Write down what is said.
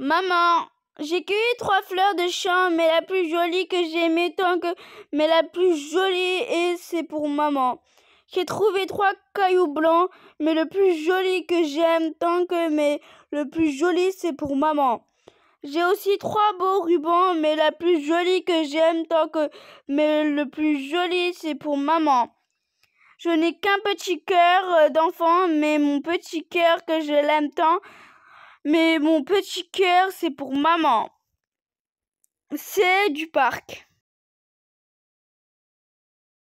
Maman, j'ai cueilli trois fleurs de champ, mais la plus jolie que j'aimais tant que. Mais la plus jolie, et c'est pour maman. J'ai trouvé trois cailloux blancs, mais le plus joli que j'aime tant que. Mais le plus joli, c'est pour maman. J'ai aussi trois beaux rubans, mais la plus jolie que j'aime tant que. Mais le plus joli, c'est pour maman. Je n'ai qu'un petit cœur euh, d'enfant, mais mon petit cœur que je l'aime tant mais mon petit cœur, c'est pour maman. C'est du parc.